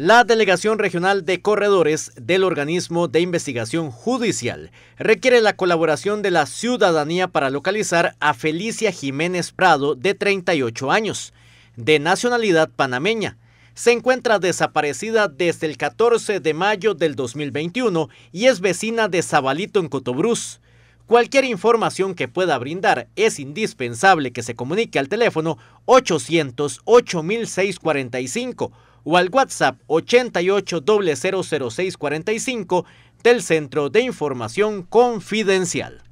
La Delegación Regional de Corredores del Organismo de Investigación Judicial requiere la colaboración de la ciudadanía para localizar a Felicia Jiménez Prado, de 38 años, de nacionalidad panameña. Se encuentra desaparecida desde el 14 de mayo del 2021 y es vecina de Zabalito en Cotobruz. Cualquier información que pueda brindar es indispensable que se comunique al teléfono 800 8645 o al WhatsApp 88 del Centro de Información Confidencial.